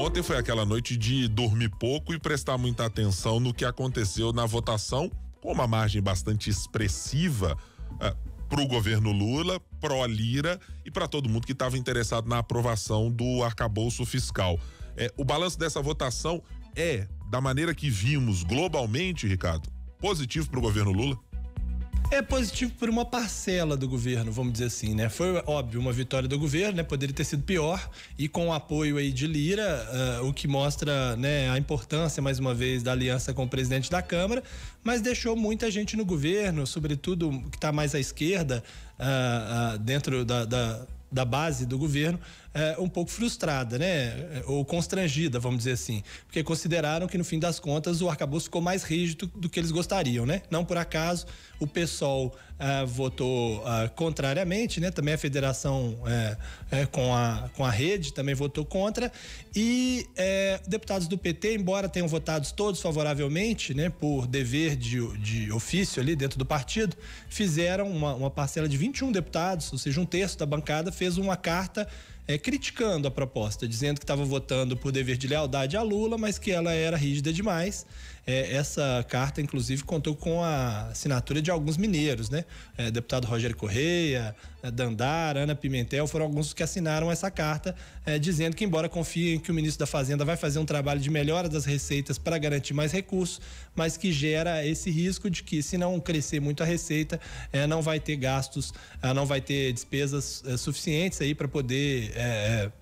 Ontem foi aquela noite de dormir pouco e prestar muita atenção no que aconteceu na votação, com uma margem bastante expressiva uh, eh, para o governo Lula, pró Lira e para todo mundo que estava interessado na aprovação do arcabouço fiscal. É, o balanço dessa votação é, da maneira que vimos globalmente, Ricardo, positivo para o governo Lula? é positivo por uma parcela do governo, vamos dizer assim, né? Foi óbvio uma vitória do governo, né? Poderia ter sido pior e com o apoio aí de Lira, uh, o que mostra, né, a importância mais uma vez da aliança com o presidente da Câmara, mas deixou muita gente no governo, sobretudo que está mais à esquerda uh, uh, dentro da, da da base do governo uh, um pouco frustrada, né? Eh, ou constrangida, vamos dizer assim. Porque consideraram que, no fim das contas, o arcabouço ficou mais rígido do que eles gostariam, né? Não por acaso o PSOL uh, eh, votou uh, contrariamente, né? Também a federação com, a, com a rede também votou contra. E deputados do PT, embora tenham votado todos favoravelmente, né? Por dever de, de ofício ali dentro do partido, fizeram uma, uma parcela de 21 deputados, ou seja, um terço da bancada, fez uma carta é, criticando a proposta, dizendo que estava votando por dever de lealdade a Lula, mas que ela era rígida demais é, essa carta, inclusive, contou com a assinatura de alguns mineiros, né? É, deputado Rogério Correia, é, Dandara, Ana Pimentel, foram alguns que assinaram essa carta, é, dizendo que, embora confiem que o ministro da Fazenda vai fazer um trabalho de melhora das receitas para garantir mais recursos, mas que gera esse risco de que, se não crescer muito a receita, é, não vai ter gastos, é, não vai ter despesas suficientes aí para poder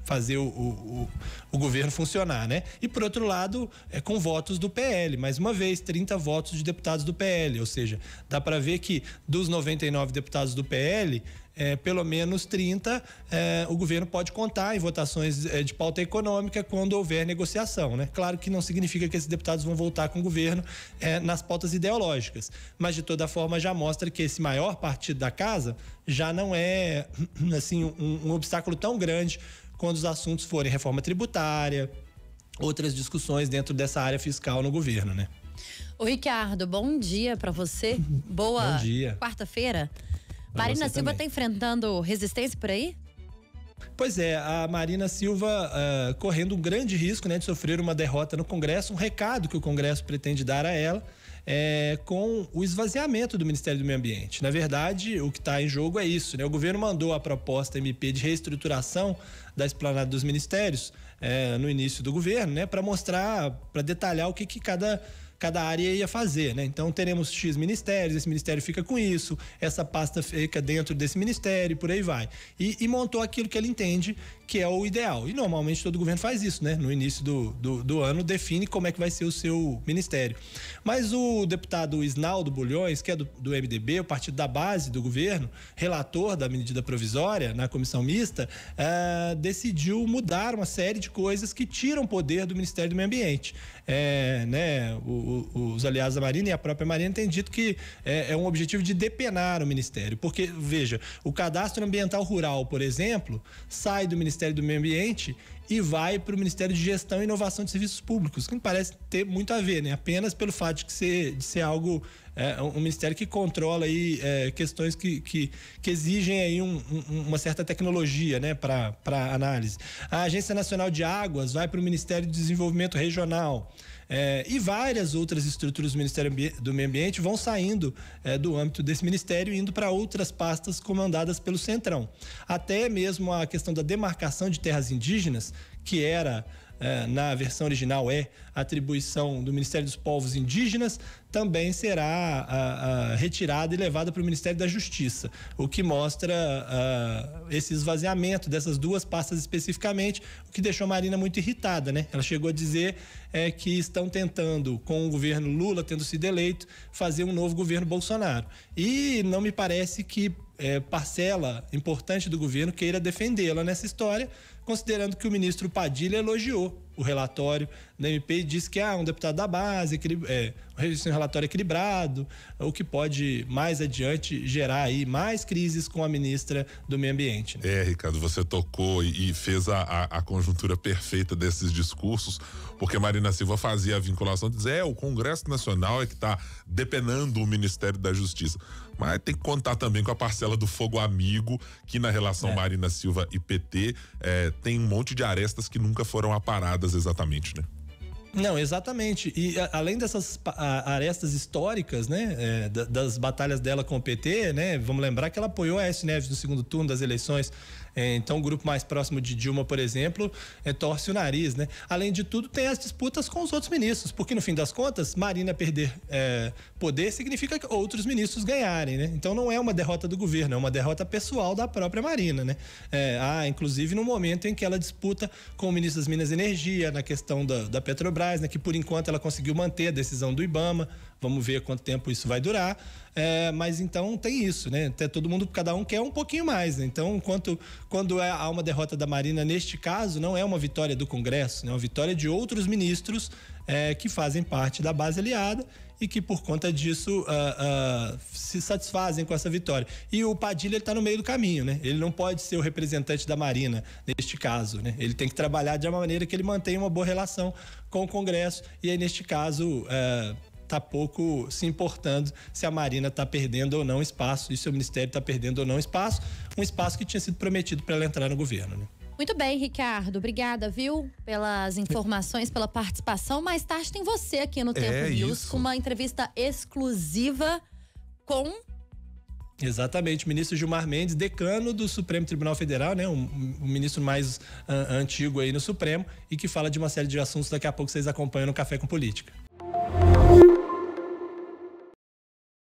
fazer o, o, o, o governo funcionar, né? E, por outro lado, é com votos do PL, mas mais uma vez, 30 votos de deputados do PL. Ou seja, dá para ver que dos 99 deputados do PL, é, pelo menos 30, é, o governo pode contar em votações é, de pauta econômica quando houver negociação. Né? Claro que não significa que esses deputados vão voltar com o governo é, nas pautas ideológicas, mas de toda forma já mostra que esse maior partido da casa já não é assim um, um obstáculo tão grande quando os assuntos forem reforma tributária, outras discussões dentro dessa área fiscal no governo, né? O Ricardo, bom dia para você. Boa quarta-feira. Marina Silva está enfrentando resistência por aí? Pois é, a Marina Silva uh, correndo um grande risco né, de sofrer uma derrota no Congresso, um recado que o Congresso pretende dar a ela é, com o esvaziamento do Ministério do Meio Ambiente. Na verdade, o que está em jogo é isso. Né? O governo mandou a proposta MP de reestruturação da esplanada dos ministérios é, no início do governo, né, para mostrar, para detalhar o que, que cada cada área ia fazer, né? Então teremos X ministérios, esse ministério fica com isso, essa pasta fica dentro desse ministério, por aí vai. E, e montou aquilo que ele entende que é o ideal. E normalmente todo governo faz isso, né? No início do, do, do ano define como é que vai ser o seu ministério. Mas o deputado Isnaldo Bulhões, que é do, do MDB, o partido da base do governo, relator da medida provisória na comissão mista, uh, decidiu mudar uma série de coisas que tiram poder do Ministério do Meio Ambiente. É, né, o, os aliados da Marinha e a própria Marinha têm dito que é, é, um objetivo de depenar o Ministério. Porque, veja, o cadastro ambiental rural, por exemplo, sai do Ministério do Meio Ambiente e vai para o Ministério de Gestão e Inovação de Serviços Públicos, que não parece ter muito a ver, né? Apenas pelo fato de, ser, de ser algo, é, um ministério que controla aí é, questões que, que, que, exigem aí um, um, uma certa tecnologia, né, para análise. A Agência Nacional de Águas vai para o Ministério de Desenvolvimento Regional é, e várias outras estruturas do Ministério do Meio Ambiente vão saindo é, do âmbito desse ministério e indo para outras pastas comandadas pelo Centrão. Até mesmo a questão da demarcação de terras indígenas que era é, na versão original é atribuição do Ministério dos Povos Indígenas, também será a, a, retirada e levada para o Ministério da Justiça, o que mostra a, esse esvaziamento dessas duas pastas especificamente, o que deixou a Marina muito irritada, né? Ela chegou a dizer é, que estão tentando, com o governo Lula tendo sido eleito, fazer um novo governo Bolsonaro. E não me parece que é, parcela importante do governo queira defendê-la nessa história, considerando que o ministro Padilha elogiou o relatório da MP diz que ah, um deputado da base, é, um relatório equilibrado, o que pode mais adiante gerar aí mais crises com a ministra do Meio Ambiente. Né? É, Ricardo, você tocou e fez a, a, a, conjuntura perfeita desses discursos, porque Marina Silva fazia a vinculação de dizer, é, o Congresso Nacional é que está depenando o Ministério da Justiça. Mas tem que contar também com a parcela do fogo amigo, que na relação é. Marina Silva e PT é, tem um monte de arestas que nunca foram aparadas exatamente, né? Não, exatamente. E a, além dessas a, arestas históricas, né, é, da, das batalhas dela com o PT, né, vamos lembrar que ela apoiou a S. Neves no segundo turno das eleições. É, então, o grupo mais próximo de Dilma, por exemplo, é, torce o nariz, né? Além de tudo, tem as disputas com os outros ministros, porque no fim das contas, Marina perder é, poder significa que outros ministros ganharem, né? Então, não é uma derrota do governo, é uma derrota pessoal da própria Marina, né? É, há, inclusive, no momento em que ela disputa com o ministro das Minas e Energia na questão da, da Petrobras atrás, né, que por enquanto ela conseguiu manter a decisão do IBAMA. Vamos ver quanto tempo isso vai durar. É, mas então tem isso, né? Até todo mundo, cada um quer um pouquinho mais. Né? Então, enquanto, quando é, há uma derrota da Marina, neste caso, não é uma vitória do Congresso, né? é uma vitória de outros ministros é, que fazem parte da base aliada e que por conta disso uh, uh, se satisfazem com essa vitória. E o Padilha está no meio do caminho, né? Ele não pode ser o representante da Marina neste caso, né? Ele tem que trabalhar de uma maneira que ele mantenha uma boa relação com o Congresso e aí neste caso uh, tá pouco se importando se a Marina está perdendo ou não espaço e se o Ministério está perdendo ou não espaço, um espaço que tinha sido prometido para ela entrar no governo, né? Muito bem, Ricardo. Obrigada, viu, pelas informações, pela participação. Mais tarde tem você aqui no é Tempo é News isso. com uma entrevista exclusiva com. Exatamente, o ministro Gilmar Mendes, decano do Supremo Tribunal Federal, né? O um, um ministro mais uh, antigo aí no Supremo e que fala de uma série de assuntos. Daqui a pouco vocês acompanham no Café com Política.